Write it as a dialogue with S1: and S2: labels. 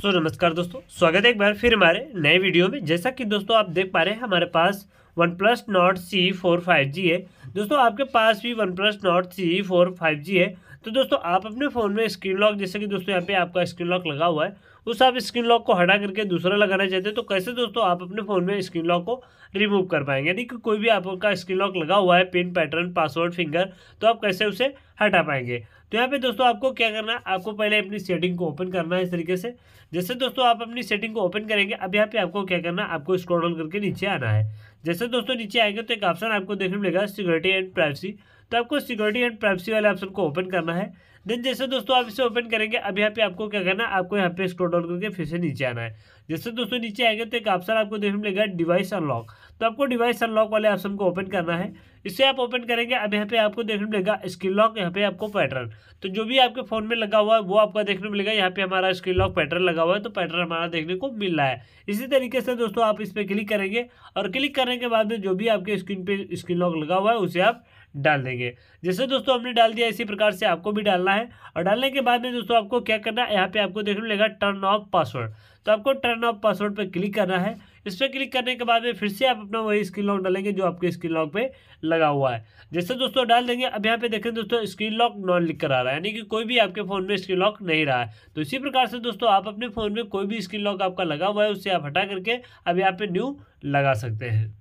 S1: सो so, नमस्कार दोस्तों स्वागत है एक बार फिर हमारे नए वीडियो में जैसा कि दोस्तों आप देख पा रहे हैं हमारे पास one plus Nord C four five G है दोस्तों आपके पास भी one plus Nord C four five G है तो दोस्तों आप अपने फ़ोन में स्क्रीन लॉक जैसे कि दोस्तों यहाँ पे आपका स्क्रीन लॉक लगा हुआ है उस आप स्क्रीन लॉक को हटा करके दूसरा लगाना चाहते हैं तो कैसे दोस्तों आप अपने फ़ोन में स्क्रीन लॉक को रिमूव कर पाएंगे यानी कि कोई भी आपका स्क्रीन लॉक लगा हुआ है पिन पैटर्न पासवर्ड फिंगर तो आप कैसे उसे हटा पाएंगे तो यहाँ पे दोस्तों आपको क्या करना है आपको पहले अपनी सेटिंग को ओपन करना है इस तरीके से जैसे दोस्तों आप अपनी सेटिंग को ओपन करेंगे अब यहाँ पे आपको क्या करना है आपको स्क्रॉल करके नीचे आना है जैसे दोस्तों नीचे आएंगे तो एक ऑप्शन आपको देखने मिलेगा सिक्योरिटी एंड प्राइवेसी तो आपको सिक्योरिटी एंड प्राइवेसी वाले ऑप्शन को ओपन करना है देन जैसे दोस्तों आप इसे ओपन करेंगे अब यहाँ पे आपको क्या करना है आपको यहाँ पे स्क्रोल डाउन करके फिर से नीचे आना है जैसे दोस्तों नीचे आएंगे तो एक ऑप्शन आपको देखने मिलेगा डिवाइस अनलॉक तो आपको डिवाइस अनलॉक वाले ऑप्शन को ओपन करना है इसे आप ओपन करेंगे अब यहाँ पे आपको देखने मिलेगा स्क्रीन लॉक यहाँ पे आपको पैटर्न तो जो भी आपके फ़ोन में लगा हुआ है वो आपका देखने मिलेगा यहाँ पे हमारा स्क्रीन लॉक पैटर्न लगा हुआ है तो पैटर्न हमारा देखने को मिल रहा है इसी तरीके से दोस्तों आप इस पर क्लिक करेंगे और क्लिक करने के बाद में जो भी आपके स्क्रीन पे स्क्रीन लॉक लगा हुआ है उसे आप डाल देंगे जैसे दोस्तों हमने डाल दिया इसी प्रकार से आपको भी डालना है और डालने के बाद में दोस्तों आपको क्या करना है यहाँ पे आपको देखने मिलेगा टर्न ऑफ पासवर्ड तो आपको टर्न ऑफ पासवर्ड पर क्लिक करना है इस पर क्लिक करने के बाद में फिर से आप अपना वही स्क्रीन लॉक डालेंगे जो आपके स्क्रीन लॉक पे लगा हुआ है जैसे दोस्तों डाल देंगे अब यहाँ पे देखें दोस्तों स्क्रीन लॉक नॉन लिख कर आ रहा है यानी कि कोई भी आपके फ़ोन में स्क्रीन लॉक नहीं रहा है तो इसी प्रकार से दोस्तों आप अपने फ़ोन में कोई भी स्क्रीन लॉक आपका लगा हुआ है उससे आप हटा करके अब यहाँ पर न्यू लगा सकते हैं